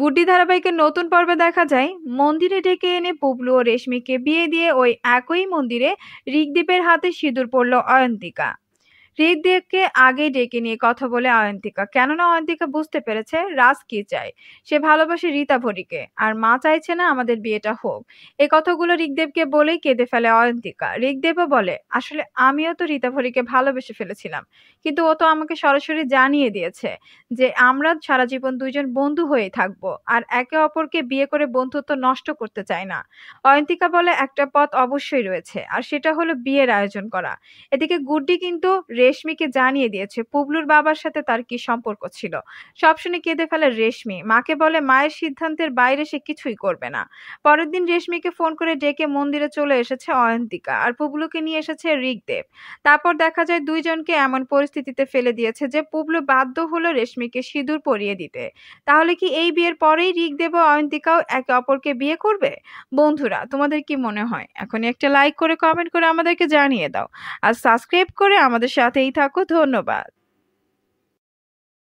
গুড্ডি ধারাবাহিকের নতুন পর্বে দেখা যায় মন্দিরে ডেকে এনে পুবলু ও রেশমিকে বিয়ে দিয়ে ওই একই মন্দিরে ঋগদ্বীপের হাতে সিঁদুর পড়ল অয়ন্তিকা হৃদয়কে আগে ডেকে নিয়ে কথা বলে অয়ন্তিকা কেননা অয়ন্তিকা বুঝতে পেরেছে রাজ কি চায় সে ভালোবাসে রীতা ভরিকে আর মা চাইছে না আমাদের বিয়েটা হোক এ কথাগুলো ঋগদেবকে বলেই কেঁদে ফেলে অয়ন্তিকা ঋগদেবও বলে আসলে আমিও তো রীতা ভরিকে ভালোবেসে ফেলেছিলাম কিন্তু ও তো আমাকে সরাসরি জানিয়ে দিয়েছে যে আমরা সারা জীবন দুইজন বন্ধু হয়ে থাকব আর একে অপরকে বিয়ে করে বন্ধুত্ব নষ্ট করতে চাই না অয়ন্তিকা বলে একটা পথ অবশ্যই রয়েছে আর সেটা হলো বিয়ের আয়োজন করা এদিকে গুড্ডি কিন্তু রে রেশমিকে জানিয়ে দিয়েছে পুবলুর বাবার সাথে তার কি সম্পর্ক ছিল সব শুনে কেঁদে ফেলে রেশমি মাকে বলে মায়ের সিদ্ধান্তের বাইরে সে কিছুই করবে না পরের দিন রেশমিকে ফোন করে ডেকে মন্দিরে চলে এসেছে অয়ন্তিকা আর পুবলুকে নিয়ে এসেছে ঋগদেব তারপর দেখা যায় দুইজনকে এমন পরিস্থিতিতে ফেলে দিয়েছে যে পুবলু বাধ্য হলো রেশমিকে সিঁদুর পরিয়ে দিতে তাহলে কি এই বিয়ের পরেই ঋগদেব ও অয়ন্তিকাও একে অপরকে বিয়ে করবে বন্ধুরা তোমাদের কি মনে হয় এখন একটা লাইক করে কমেন্ট করে আমাদেরকে জানিয়ে দাও আর সাবস্ক্রাইব করে আমাদের সাথে সাথেই থাকো ধন্যবাদ